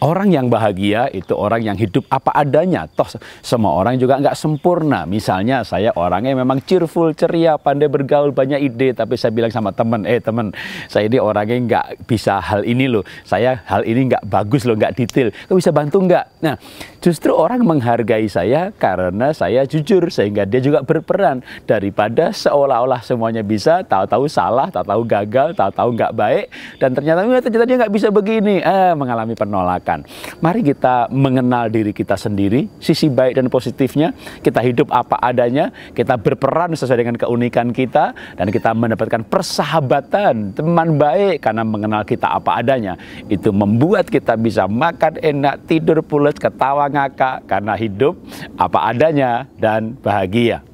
Orang yang bahagia itu orang yang hidup apa adanya. Toh semua orang juga nggak sempurna. Misalnya saya orangnya memang cheerful, ceria, pandai bergaul, banyak ide. Tapi saya bilang sama teman, eh teman, saya ini orangnya nggak bisa hal ini loh. Saya hal ini nggak bagus loh, nggak detail. Kau bisa bantu nggak? Nah, justru orang menghargai saya karena saya jujur. Sehingga dia juga berperan. Daripada seolah-olah semuanya bisa, tahu-tahu salah, tahu-tahu gagal, tahu-tahu nggak baik. Dan ternyata, ternyata dia nggak bisa begini. Eh, mengalami penolakan kerjakan. Mari kita mengenal diri kita sendiri, sisi baik dan positifnya, kita hidup apa adanya, kita berperan sesuai dengan keunikan kita, dan kita mendapatkan persahabatan, teman baik karena mengenal kita apa adanya. Itu membuat kita bisa makan enak, tidur pulas, ketawa ngakak, karena hidup apa adanya dan bahagia.